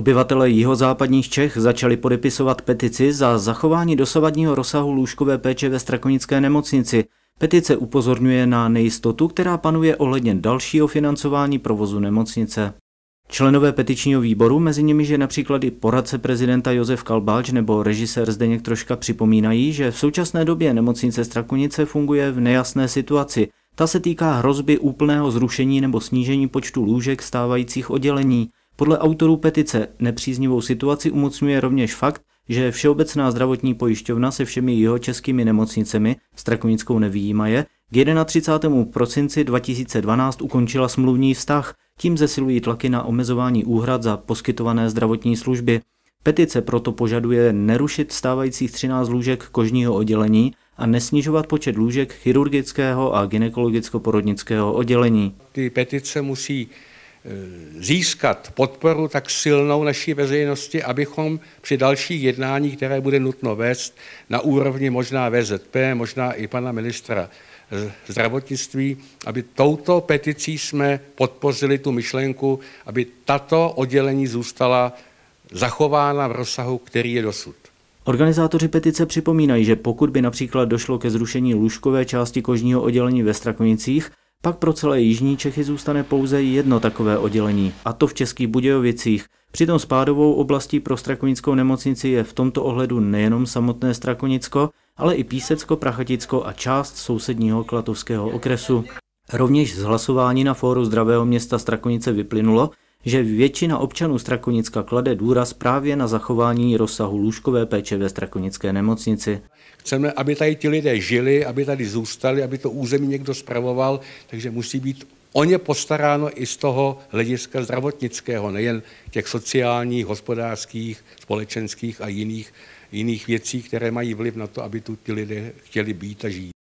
Obyvatelé jihozápadních Čech začali podepisovat petici za zachování dosavadního rozsahu lůžkové péče ve Strakonické nemocnici. Petice upozorňuje na nejistotu, která panuje ohledně dalšího financování provozu nemocnice. Členové petičního výboru, mezi nimiž je například i poradce prezidenta Josef Kalbáč nebo režisér Zdeněk Troška připomínají, že v současné době nemocnice Strakonice funguje v nejasné situaci. Ta se týká hrozby úplného zrušení nebo snížení počtu lůžek stávajících oddělení. Podle autorů petice nepříznivou situaci umocňuje rovněž fakt, že Všeobecná zdravotní pojišťovna se všemi jeho českými nemocnicemi, Strakonickou nevýjímaje, k 31. prosinci 2012 ukončila smluvní vztah, tím zesilují tlaky na omezování úhrad za poskytované zdravotní služby. Petice proto požaduje nerušit stávajících 13 lůžek kožního oddělení a nesnižovat počet lůžek chirurgického a gynekologicko-porodnického oddělení. Ty petice musí Eh, získat podporu tak silnou naší veřejnosti, abychom při dalších jednání, které bude nutno vést na úrovni možná VZP, možná i pana ministra eh, zdravotnictví, aby touto peticí jsme podpořili tu myšlenku, aby tato oddělení zůstala zachována v rozsahu, který je dosud. Organizátoři petice připomínají, že pokud by například došlo ke zrušení lůžkové části kožního oddělení ve Strakonicích, pak pro celé Jižní Čechy zůstane pouze jedno takové oddělení, a to v Českých Budějovicích. Přitom spádovou oblastí pro Strakonickou nemocnici je v tomto ohledu nejenom samotné Strakonicko, ale i Písecko, Prachaticko a část sousedního Klatovského okresu. Rovněž z hlasování na fóru Zdravého města Strakonice vyplynulo, že většina občanů Strakonicka klade důraz právě na zachování rozsahu lůžkové péče ve Strakonické nemocnici. Chceme, aby tady ti lidé žili, aby tady zůstali, aby to území někdo spravoval, takže musí být o ně postaráno i z toho hlediska zdravotnického, nejen těch sociálních, hospodářských, společenských a jiných, jiných věcí, které mají vliv na to, aby tu ti lidé chtěli být a žít.